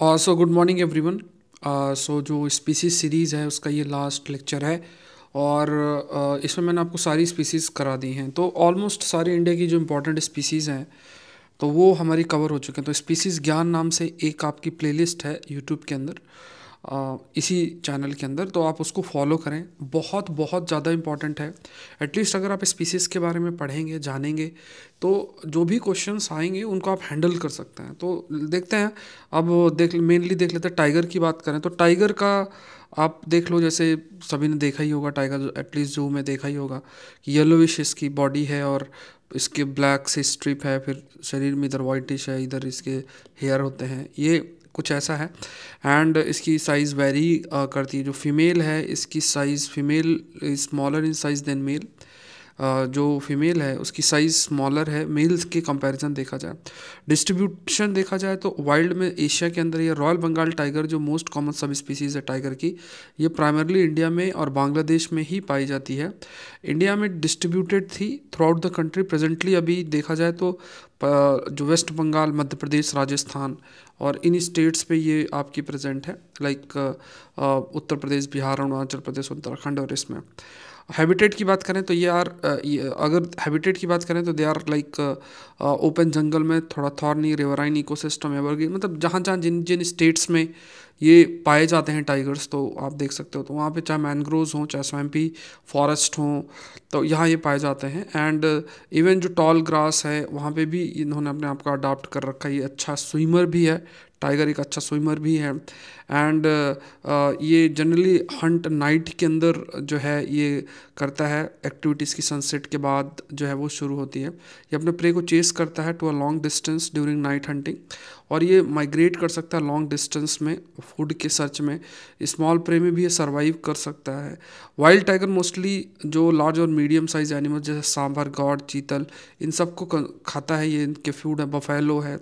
और so good morning everyone so जो species series है उसका ये लास्ट लेक्चर है और uh, इसमें मैंने आपको सारी स्पीसीज़ करा दी हैं तो ऑलमोस्ट सारे इंडिया की जो इम्पोर्टेंट स्पीसीज़ हैं तो वो हमारी कवर हो चुके हैं तो स्पीसीज़ ज्ञान नाम से एक आपकी प्लेलिस्ट है यूट्यूब के अंदर इसी चैनल के अंदर तो आप उसको फॉलो करें बहुत बहुत ज़्यादा इम्पॉर्टेंट है एटलीस्ट अगर आप स्पीसीज के बारे में पढ़ेंगे जानेंगे तो जो भी क्वेश्चंस आएंगे उनको आप हैंडल कर सकते हैं तो देखते हैं अब देख मेनली देख लेते हैं टाइगर की बात करें तो टाइगर का आप देख लो जैसे सभी ने देखा ही होगा टाइगर एटलीस्ट जो में देखा ही होगा कि येलोविश इसकी बॉडी है और इसके ब्लैक से स्ट्रिप है फिर शरीर में इधर वाइटिश है इधर इसके हेयर होते हैं ये कुछ ऐसा है एंड इसकी साइज़ वेरी uh, करती है जो फीमेल है इसकी size female smaller in size than male जो फीमेल है उसकी साइज़ स्मॉलर है मेल्स के कंपैरिजन देखा जाए डिस्ट्रीब्यूशन देखा जाए तो वाइल्ड में एशिया के अंदर ये रॉयल बंगाल टाइगर जो मोस्ट कॉमन सब स्पीसीज़ है टाइगर की ये प्राइमरली इंडिया में और बांग्लादेश में ही पाई जाती है इंडिया में डिस्ट्रीब्यूटेड थी throughout the country presently अभी देखा जाए तो जो वेस्ट बंगाल मध्य प्रदेश राजस्थान और इन स्टेट्स पे ये आपकी प्रेजेंट है लाइक उत्तर प्रदेश बिहार अरुणाचल प्रदेश उत्तराखंड और इसमें हैबिटेट की बात करें तो ये आर अगर हैबिटेट की बात करें तो दे आर लाइक ओपन जंगल में थोड़ा थॉर्नी रिवराइन इकोसिस्टम एवरग्रीन मतलब जहाँ जहाँ जिन जिन स्टेट्स में ये पाए जाते हैं टाइगर्स तो आप देख सकते हो तो वहाँ पे चाहे मैनग्रोव्स हों चाहे स्वैम्पी फॉरेस्ट हों तो यहाँ ये पाए जाते हैं एंड इवन जो टॉल ग्रास है वहाँ पे भी इन्होंने अपने आप को अडाप्ट कर रखा है ये अच्छा स्विमर भी है टाइगर एक अच्छा स्विमर भी है एंड uh, uh, ये जनरली हंट नाइट के अंदर जो है ये करता है एक्टिविटीज़ की सनसेट के बाद जो है वो शुरू होती है ये अपने प्रे को चेस करता है to a long distance during night hunting और ये माइग्रेट कर सकता है लॉन्ग डिस्टेंस में फूड के सर्च में स्मॉल प्रे में भी ये सर्वाइव कर सकता है वाइल्ड टाइगर मोस्टली जो लार्ज और मीडियम साइज एनिमल जैसे सांभर गॉड चीतल इन सबको खाता है ये इनके फूड है बफेलो है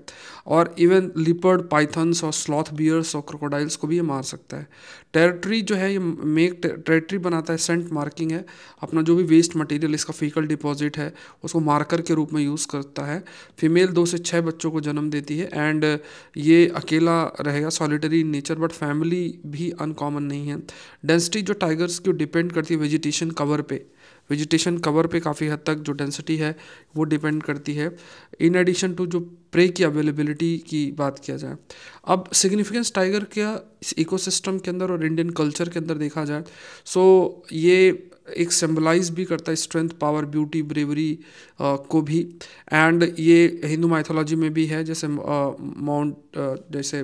और इवन लिपर्ड पाई पाइथन्स और स्लॉथ बियर्स और क्रोकोडाइल्स को भी ये मार सकता है टेरिटरी जो है ये मेक टेरिटरी बनाता है सेंट मार्किंग है अपना जो भी वेस्ट मटेरियल इसका फीकल डिपॉजिट है उसको मार्कर के रूप में यूज़ करता है फीमेल दो से छः बच्चों को जन्म देती है एंड ये अकेला रहेगा सॉलिटरी नेचर बट फैमिली भी अनकॉमन नहीं है डेंसिटी जो टाइगर्स की डिपेंड करती है वेजिटेशन कवर पे वेजिटेशन कवर पे काफ़ी हद तक जो डेंसिटी है वो डिपेंड करती है इन एडिशन टू जो प्रे की अवेलेबिलिटी की बात किया जाए अब सिग्निफिकेंस टाइगर क्या इस इकोसिस्टम के अंदर और इंडियन कल्चर के अंदर देखा जाए सो so, ये एक सिम्बलाइज भी करता है स्ट्रेंथ पावर ब्यूटी ब्रेवरी को भी एंड ये हिंदू माइथोलॉजी में भी है जैसे माउंट uh, uh, जैसे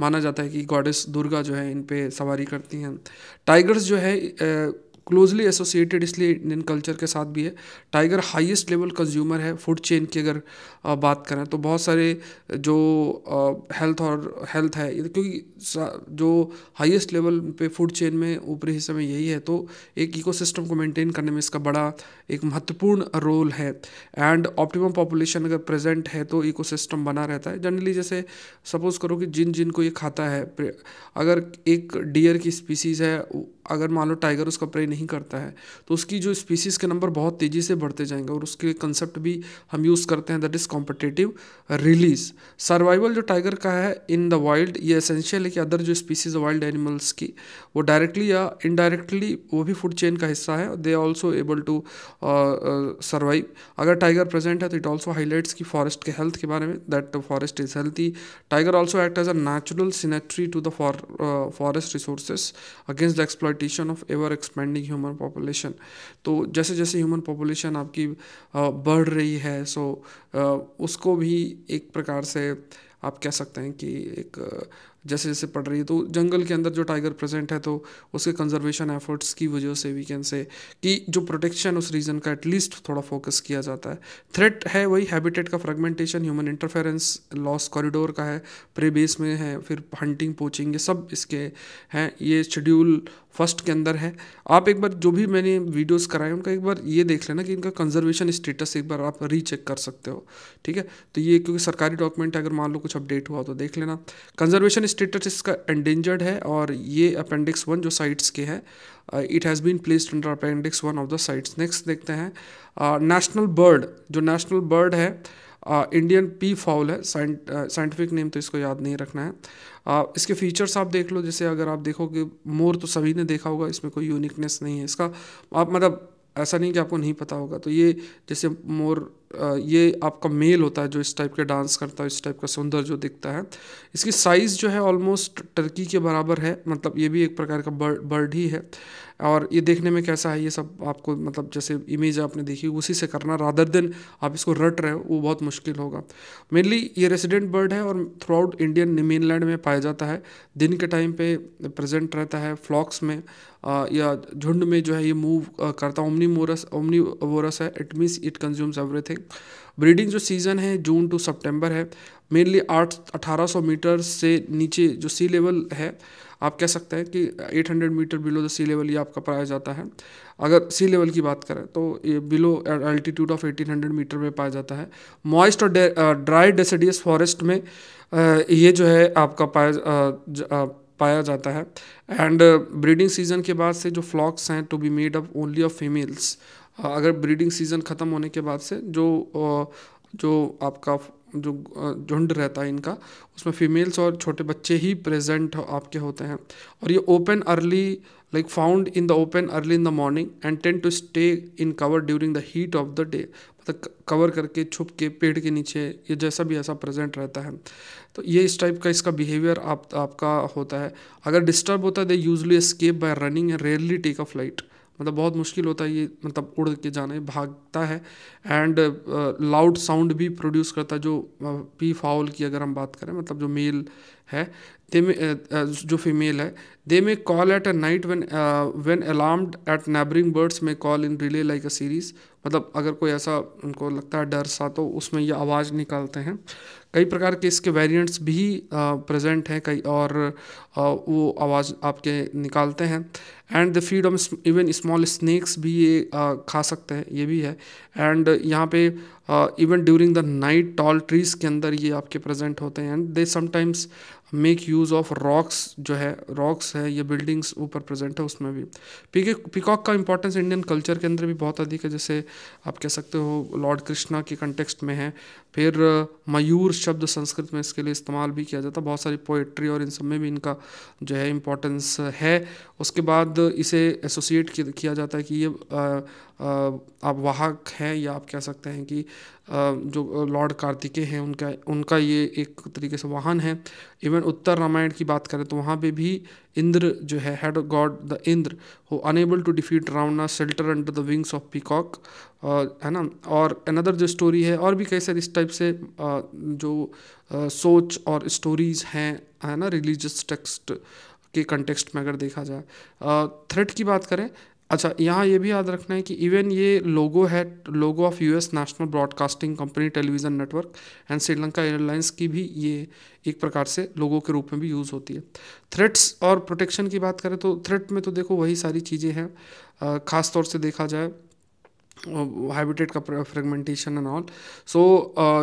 माना जाता है कि गॉडेस दुर्गा जो है इन पे सवारी करती हैं टाइगर्स जो है uh, क्लोजली एसोसिएटेड इसलिए इंडियन कल्चर के साथ भी है टाइगर हाईएस्ट लेवल कंज्यूमर है फूड चेन की अगर बात करें तो बहुत सारे जो हेल्थ और हेल्थ है क्योंकि जो हाईएस्ट लेवल पे फूड चेन में ऊपरी हिस्से में यही है तो एक इकोसिस्टम को मेंटेन करने में इसका बड़ा एक महत्वपूर्ण रोल है एंड ऑप्टिमम पॉपुलेशन अगर प्रेजेंट है तो इको बना रहता है जनरली जैसे सपोज करो कि जिन जिन को ये खाता है अगर एक डियर की स्पीसीज़ है अगर मान लो टाइगर उसका प्रे नहीं करता है तो उसकी जो स्पीसीज़ के नंबर बहुत तेज़ी से बढ़ते जाएंगे और उसके कंसेप्ट भी हम यूज़ करते हैं that is competitive release survival जो टाइगर का है इन द वाइल्ड ये एसेंशियल है कि अदर जो स्पीसीज वाइल्ड एनिमल्स की वो डायरेक्टली या इनडायरेक्टली वो भी फूड चेन का हिस्सा है they also able to survive अगर टाइगर प्रेजेंट है तो इट ऑल्सो हाईलाइट्स की फॉरेस्ट के हेल्थ के बारे में that forest is healthy tiger also act as a natural sentry to the forest resources against the exploit exploitation of ever expanding human population तो जैसे जैसे ह्यूमन पॉपुलेशन आपकी बढ़ रही है सो उसको भी एक प्रकार से आप कह सकते हैं कि एक जैसे जैसे पड़ रही है तो जंगल के अंदर जो टाइगर प्रेजेंट है तो उसके कंजर्वेशन एफर्ट्स की वजह से वी कैन से कि जो प्रोटेक्शन उस रीजन का एटलीस्ट थोड़ा फोकस किया जाता है थ्रेट है वही हैबिटेट का fragmentation human interference loss corridor का है प्रे बेस में है फिर हंटिंग पोचिंग ये सब इसके हैं ये शेड्यूल फर्स्ट के अंदर है आप एक बार जो भी मैंने वीडियोस कराए उनका एक बार ये देख लेना कि इनका कंजर्वेशन स्टेटस एक बार आप रीचेक कर सकते हो ठीक है तो ये क्योंकि सरकारी डॉक्यूमेंट अगर मान लो कुछ अपडेट हुआ तो देख लेना कंजर्वेशन स्टेटस इसका एंडेंजर्ड है और ये अपेंडिक्स वन जो साइट्स के हैं it has been placed under appendix one of the CITES next देखते हैं नेशनल uh, बर्ड जो नेशनल बर्ड है इंडियन पी फाउल है साइंटिफिक नेम तो इसको याद नहीं रखना है आ, इसके फीचर्स आप देख लो जैसे अगर आप देखोगे मोर तो सभी ने देखा होगा इसमें कोई यूनिकनेस नहीं है इसका आप मतलब ऐसा नहीं कि आपको नहीं पता होगा तो ये जैसे मोर ये आपका मेल होता है जो इस टाइप के डांस करता है इस टाइप का सुंदर जो दिखता है इसकी साइज़ जो है ऑलमोस्ट टर्की के बराबर है मतलब ये भी एक प्रकार का बर्ड बर्ड ही है और ये देखने में कैसा है ये सब आपको मतलब जैसे इमेज आपने देखी उसी से करना रादर देन आप इसको रट रहे हो वो बहुत मुश्किल होगा मेनली ये रेसिडेंट बर्ड है और थ्रू आउट इंडियन मेनलैंड में पाया जाता है दिन के टाइम पे प्रेजेंट रहता है फ्लॉक्स में आ, या झुंड में जो है ये मूव करता है ओमनी मोरस ओमनी वोरस है it means it consumes everything breeding जो सीज़न है जून टू सितंबर है मेनली आठ अठारह सौ मीटर से नीचे जो सी लेवल है आप कह सकते हैं कि 800 metre below the sea level ये आपका पाया जाता है अगर सी लेवल की बात करें तो ये बिलो अल्टीट्यूड ऑफ 1800 मीटर में पाया जाता है मॉइस्ट और ड्राई डेसिडियस फॉरेस्ट में ये जो है आपका पाया पाया जाता है एंड ब्रीडिंग सीजन के बाद से जो फ्लॉक्स हैं to be made up only of females हाँ, अगर ब्रीडिंग सीज़न ख़त्म होने के बाद से जो जो आपका जो झुंड रहता है इनका उसमें फीमेल्स और छोटे बच्चे ही प्रेजेंट आपके होते हैं और ये open early like found in the open early in the morning and tend to stay in cover during the heat of the day मतलब कवर करके छुप के पेड़ के नीचे ये जैसा भी ऐसा प्रेजेंट रहता है तो ये इस टाइप का इसका बिहेवियर आप आपका होता है अगर डिस्टर्ब होता है they usually escape by running and rarely take a flight मतलब बहुत मुश्किल होता है ये मतलब उड़ के जाना भागता है एंड लाउड साउंड भी प्रोड्यूस करता है जो पी uh, फाउल की अगर हम बात करें मतलब जो मेल है दे में uh, uh, जो फीमेल है they may call at a night when when alarmed at neighbouring birds में call in relay like a series मतलब अगर कोई ऐसा उनको लगता है डर सा तो उसमें ये आवाज़ निकालते हैं कई प्रकार के इसके वेरिएंट्स भी प्रेजेंट हैं कई और आ, वो आवाज़ आपके निकालते हैं and the feed off even small snacks भी ये आ, खा सकते हैं ये भी है एंड यहाँ पे even during the night tall trees के अंदर ये आपके प्रेजेंट होते हैं and they sometimes make use of rocks जो है रॉक्स है ये बिल्डिंग्स ऊपर प्रेजेंट है उसमें भी पीके पिकॉक का इंपॉर्टेंस इंडियन कल्चर के अंदर भी बहुत अधिक है जैसे आप कह सकते हो लॉर्ड कृष्णा के कंटेक्सट में है फिर uh, मयूर शब्द संस्कृत में इसके लिए इस्तेमाल भी किया जाता है बहुत सारी पोइट्री और इन सब में भी इनका जो है इम्पोर्टेंस है उसके बाद इसे एसोसिएट किया जाता है कि ये uh, uh, आप वाहक हैं या आप कह सकते हैं कि जो लॉर्ड कार्तिकेय हैं उनका उनका ये एक तरीके से वाहन है इवन उत्तर रामायण की बात करें तो वहाँ पे भी इंद्र जो है head God the Indra who enable to defeat Ravana shelter under the wings of peacock है ना और अनदर जो स्टोरी है और भी कई सारी इस टाइप से जो सोच और स्टोरीज़ हैं है ना रिलीजियस टेक्स्ट के कंटेक्स्ट में अगर देखा जाए थ्रेड की बात करें अच्छा यहाँ ये भी याद रखना है कि इवन ये लोगो है logo of US national broadcasting company television network and Sri Lanka airlines की भी ये एक प्रकार से लोगों के रूप में भी यूज़ होती है थ्रेट्स और प्रोटेक्शन की बात करें तो थ्रेट में तो देखो वही सारी चीज़ें हैं ख़ास तौर से देखा जाए हैबिटेट का फ्रेगमेंटेशन एंड ऑल सो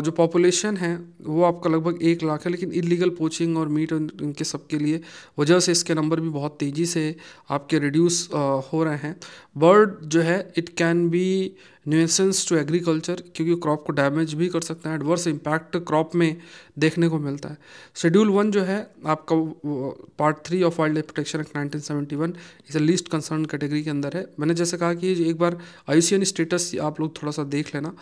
जो पॉपुलेशन है वो आपका लगभग एक लाख है लेकिन इलीगल पोचिंग और मीट इनके सबके लिए वजह से इसके नंबर भी बहुत तेज़ी से आपके रिड्यूस uh, हो रहे हैं बर्ड जो है it can be nuisance to agriculture क्योंकि क्रॉप को डैमेज भी कर सकते हैं एडवर्स इम्पैक्ट क्रॉप में देखने को मिलता है शेड्यूल वन जो है आपका part three of wildlife protection act nineteen seventy one इसे लीस्ट कंसर्न कैटेगरी के अंदर है मैंने जैसे कहा कि एक बार आयुषियन स्टेटस आप लोग थोड़ा सा देख लेना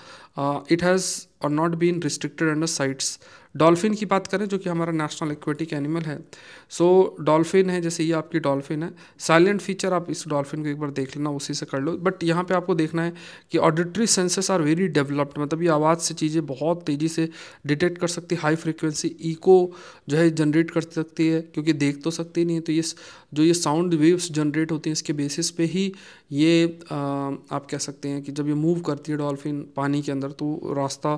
इट uh, हैज़ और not been restricted under CITES dolphin की बात करें जो कि हमारा नेशनल एक्वेटिक एनिमल है सो so, डॉल्फिन है जैसे ये आपकी डॉल्फिन है साइलेंट फीचर आप इस डॉल्फिन को एक बार देख लेना उसी से कर लो बट यहाँ पे आपको देखना है कि auditory senses are very developed मतलब ये आवाज़ से चीज़ें बहुत तेज़ी से डिटेक्ट कर सकती है हाई फ्रिक्वेंसी ईको जो है जनरेट कर सकती है क्योंकि देख तो सकती नहीं है तो ये जो ये साउंड वेव्स जनरेट होती हैं इसके बेसिस पे ही ये आ, आप कह सकते हैं कि जब ये मूव करती है डॉल्फिन पानी के अंदर तो रास्ता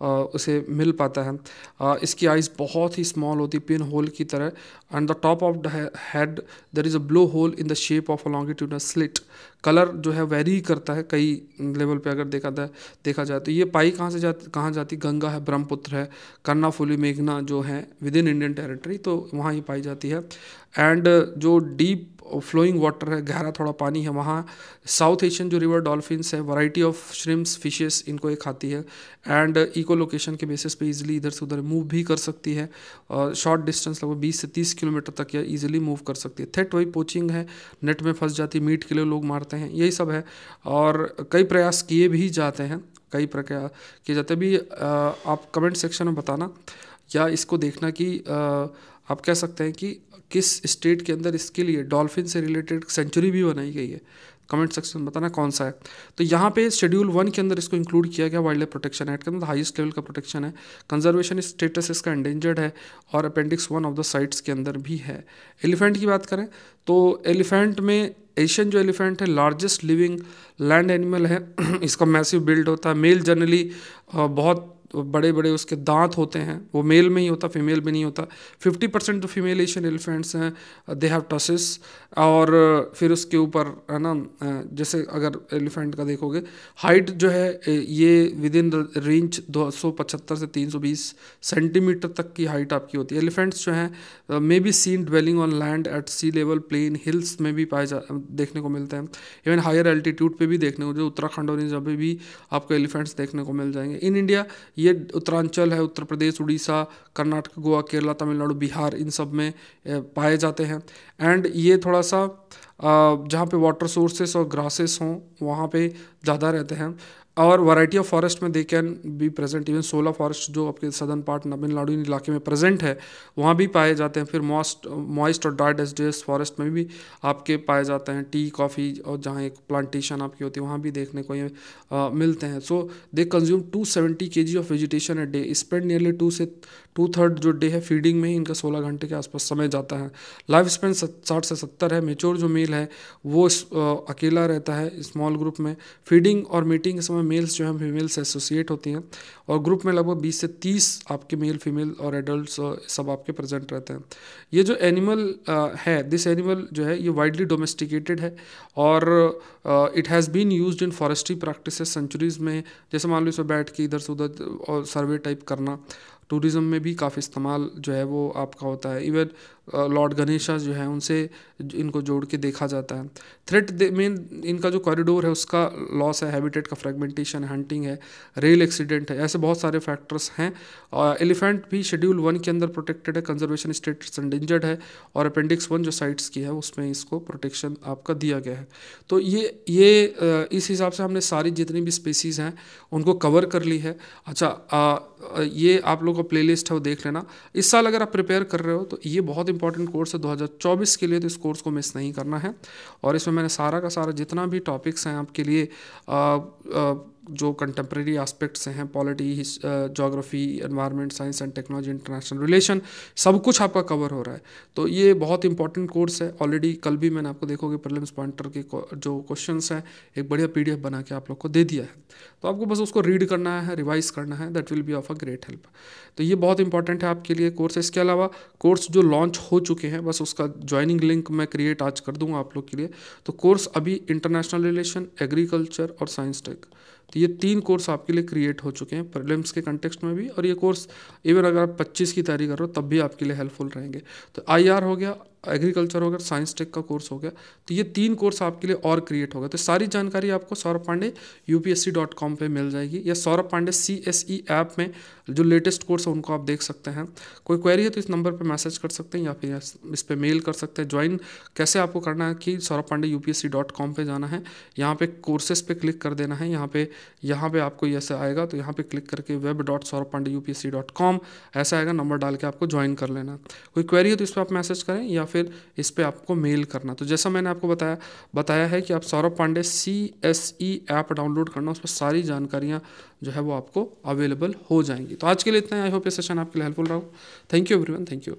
उसे मिल पाता है इसकी आइज़ बहुत ही स्मॉल होती पिन होल की तरह and the top of the head there is a blowhole in the shape of a longitudinal slit colour जो है वेरी करता है कई लेवल पे अगर देखा जाए देखा जाए तो ये पाई कहाँ से जाती कहाँ जाती गंगा है ब्रह्मपुत्र है कर्नाफुली मेघना जो है विद इन इंडियन टेरिटरी तो वहाँ ही पाई जाती है एंड जो डीप फ्लोइंग वाटर है गहरा थोड़ा पानी है वहाँ साउथ एशियन जो रिवर डॉल्फिन्स है वराइटी ऑफ श्रिम्स फिशेस इनको ये खाती है एंड इको लोकेशन के बेसिस पे ईजिली इधर से उधर मूव भी कर सकती है और शॉर्ट डिस्टेंस लगभग 20 से 30 किलोमीटर तक यह इजीली मूव कर सकती है थेट वही पोचिंग है नेट में फंस जाती मीट के लिए लोग मारते हैं यही सब है और कई प्रयास किए भी जाते हैं कई प्रयास किए जाते भी आप कमेंट सेक्शन में बताना या इसको देखना कि आप कह सकते हैं कि किस स्टेट के अंदर इसके लिए डॉल्फिन से रिलेटेड सेंचुरी भी बनाई गई है कमेंट सेक्शन में बताना कौन सा है तो यहाँ पे शेड्यूल वन के अंदर इसको इंक्लूड किया गया वाइल्ड लाइफ प्रोटेक्शन एक्ट के अंदर हाईएस्ट लेवल का प्रोटेक्शन है कंजर्वेशन स्टेटस इसका एंडेंजर्ड है और appendix one of the CITES के अंदर भी है एलिफेंट की बात करें तो एलिफेंट में एशियन जो एलिफेंट है लार्जेस्ट लिविंग लैंड एनिमल है इसका मैसिव बिल्ड होता है मेल जनरली बहुत तो बड़े बड़े उसके दांत होते हैं वो मेल में ही होता फीमेल में नहीं होता 50 परसेंट जो फीमेल एशियन एलिफेंट्स हैं दे हैव टसिस और फिर उसके ऊपर है ना जैसे अगर एलिफेंट का देखोगे हाइट जो है ये विद इन रेंज दो से 320 सेंटीमीटर तक की हाइट आपकी होती है एलिफेंट्स जो हैं may be seen dwelling on land at sea level plain hills में भी पाए जा देखने को मिलते हैं इवन हायर एल्टीट्यूड पर भी देखने को जो उत्तराखंड और जब भी आपको एलिफेंट्स देखने को मिल जाएंगे इन इंडिया ये ये उत्तरांचल है उत्तर प्रदेश उड़ीसा कर्नाटक गोवा केरला तमिलनाडु बिहार इन सब में पाए जाते हैं एंड ये थोड़ा सा जहाँ पे वाटर सोर्सेस और ग्रासेस हों वहाँ पे ज़्यादा रहते हैं और वैरायटी ऑफ फॉरेस्ट में they can be present even shola forest जो आपके सदर्न पार्ट तमिलनाडु इलाके में प्रेजेंट है वहाँ भी पाए जाते हैं फिर मॉस्ट मॉइस्ट और ड्राई डेस्ट फॉरेस्ट में भी आपके पाए जाते हैं टी कॉफ़ी और जहाँ एक प्लांटेशन आपकी होती है वहाँ भी देखने को ये मिलते हैं so they consume two seventy K G of vegetation a day spend nearly two से टू थर्ड जो डे है फीडिंग में ही इनका सोलह घंटे के आसपास समय जाता है लाइफ स्पेन साठ से सत्तर है मेच्योर जो मेल है वो अकेला रहता है स्मॉल ग्रुप में फीडिंग और मीटिंग के समय मेल्स जो हैं फीमेल्स से एसोसिएट होती हैं और ग्रुप में लगभग बीस से तीस आपके मेल फीमेल और एडल्ट सब आपके प्रेजेंट रहते हैं ये जो एनिमल है दिस एनिमल जो है ये वाइडली डोमेस्टिकेटेड है और it has been use in forestry practice centuries में जैसे मान लो इसमें बैठ के इधर से उधर और सर्वे टाइप करना टूरिज़म में भी काफ़ी इस्तेमाल जो है वो आपका होता है इवन लॉर्ड गणेशा जो है उनसे इनको जोड़ के देखा जाता है थ्रेट मेन इनका जो कॉरिडोर है उसका लॉस है हैबिटेट का फ्रेगमेंटेशन है हंटिंग है रेल एक्सीडेंट है ऐसे बहुत सारे फैक्टर्स हैं एलिफेंट भी शेड्यूल वन के अंदर प्रोटेक्टेड है कंजर्वेशन स्टेटस एंडेंजर्ड है और अपेंडिक्स वन जो साइट्स की है उसमें इसको प्रोटेक्शन आपका दिया गया है तो ये ये इस हिसाब से हमने सारी जितनी भी स्पेसीज़ हैं उनको कवर कर ली है अच्छा आ, ये आप लोगों का प्ले है वो देख लेना इस साल अगर आप प्रिपेयर कर रहे हो तो ये बहुत ही इंपॉर्टेंट कोर्स है 2024 के लिए तो इस कोर्स को मिस नहीं करना है और इसमें मैंने सारा का सारा जितना भी टॉपिक्स हैं आपके लिए आ, आ, जो कंटेम्प्रेरी आस्पेक्ट्स हैं polity geography environment science and technology international relation सब कुछ आपका कवर हो रहा है तो ये बहुत इंपॉर्टेंट कोर्स है ऑलरेडी कल भी मैंने आपको देखोगे प्रलिम्स पॉइंटर के जो क्वेश्चन हैं एक बढ़िया पी बना के आप लोग को दे दिया है तो आपको बस उसको रीड करना है रिवाइज करना है that will be of a great help तो ये बहुत इंपॉर्टेंट है आपके लिए कोर्स इसके अलावा कोर्स जो लॉन्च हो चुके हैं बस उसका ज्वाइनिंग लिंक मैं क्रिएट आज कर दूंगा आप लोग के लिए तो कोर्स अभी इंटरनेशनल रिलेशन एग्रीकल्चर और साइंस टेक तो ये तीन कोर्स आपके लिए क्रिएट हो चुके हैं प्रॉब्लम्स के कंटेक्स्ट में भी और ये कोर्स इवन अगर आप पच्चीस की तैयारी कर रहे हो तब भी आपके लिए हेल्पफुल रहेंगे तो आई हो गया एग्रीकल्चर हो गया साइंस टेक का कोर्स हो गया तो ये तीन कोर्स आपके लिए और क्रिएट होगा तो सारी जानकारी आपको सौरभ पांडे यू पी मिल जाएगी या Saurabh Pandey C S E app में जो लेटेस्ट कोर्स है उनको आप देख सकते हैं कोई क्वेरी है तो इस नंबर पर मैसेज कर सकते हैं या फिर इस पर मेल कर सकते हैं ज्वाइन कैसे आपको करना है कि सौरभ पांडे यू पी जाना है यहाँ पे कोर्सेस पे क्लिक कर देना है यहाँ पे यहाँ पे आपको ऐसे आएगा तो यहाँ पे क्लिक करके web dot Saurabh Pandey U ऐसा आएगा नंबर डाल के आपको ज्वाइन कर लेना कोई क्वेरी है तो इस पर आप मैसेज करें या फिर इस पर आपको मेल करना तो जैसा मैंने आपको बताया बताया है कि आप Saurabh Pandey C S E app download करना उस पर सारी जानकारियाँ जो है वो आपको अवेलेबल हो जाएंगी तो आज के लिए इतना आई होप ये सेशन आपके लिए हेल्पफुल रहा thank you everyone thank you